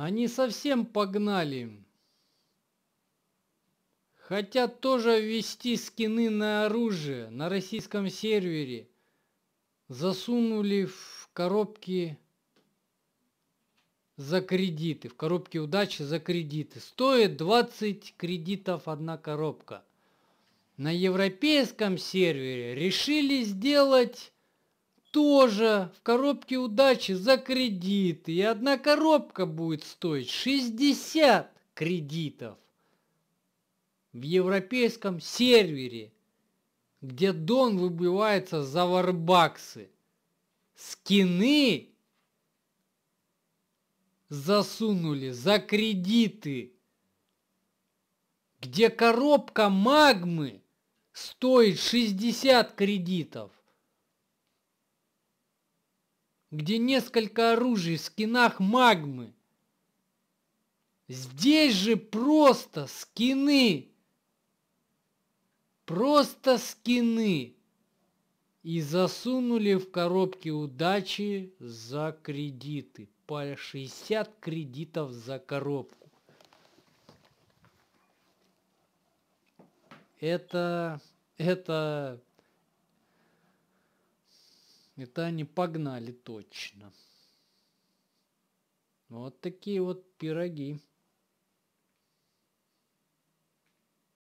Они совсем погнали. Хотят тоже ввести скины на оружие на российском сервере. Засунули в коробки за кредиты, в коробке удачи за кредиты. Стоит 20 кредитов одна коробка. На европейском сервере решили сделать тоже в коробке удачи за кредиты. И одна коробка будет стоить 60 кредитов в европейском сервере, где Дон выбивается за варбаксы. Скины засунули за кредиты, где коробка магмы стоит 60 кредитов где несколько оружий в скинах магмы. Здесь же просто скины. Просто скины. И засунули в коробки удачи за кредиты. По 60 кредитов за коробку. Это... Это это они погнали точно. Вот такие вот пироги.